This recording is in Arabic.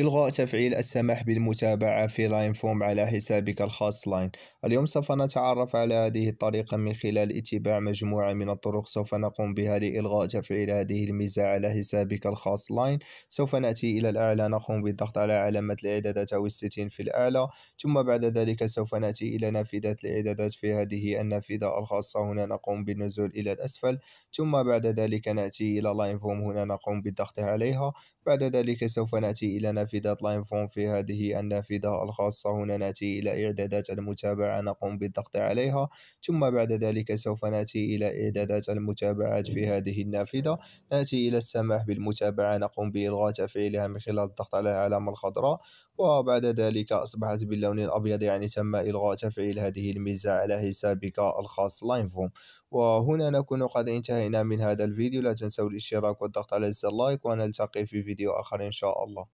إلغاء تفعيل السماح بالمتابعة في لاين فوم على حسابك الخاص لاين اليوم سوف نتعرف على هذه الطريقة من خلال اتباع مجموعة من الطرق سوف نقوم بها لإلغاء تفعيل هذه الميزة على حسابك الخاص لاين سوف نأتي إلى الأعلى نقوم بالضغط على علامة الإعدادات أو الستين في الأعلى ثم بعد ذلك سوف نأتي إلى نافذة الإعدادات في هذه النافذة الخاصة هنا نقوم بالنزول إلى الأسفل ثم بعد ذلك نأتي إلى لاين فوم هنا نقوم بالضغط عليها بعد ذلك سوف نأتي إلى نافذة نافذة فون في هذه النافذة الخاصة هنا نأتي إلى إعدادات المتابعة نقوم بالضغط عليها ثم بعد ذلك سوف نأتي إلى إعدادات المتابعات في هذه النافذة نأتي إلى السماح بالمتابعة نقوم بإلغاء تفعيلها من خلال الضغط على العلامة الخضراء وبعد ذلك أصبحت باللون الأبيض يعني تم إلغاء تفعيل هذه الميزة على حسابك الخاص لاين فون وهنا نكون قد انتهينا من هذا الفيديو لا تنسوا الاشتراك والضغط على زر لايك ونلتقي في فيديو آخر إن شاء الله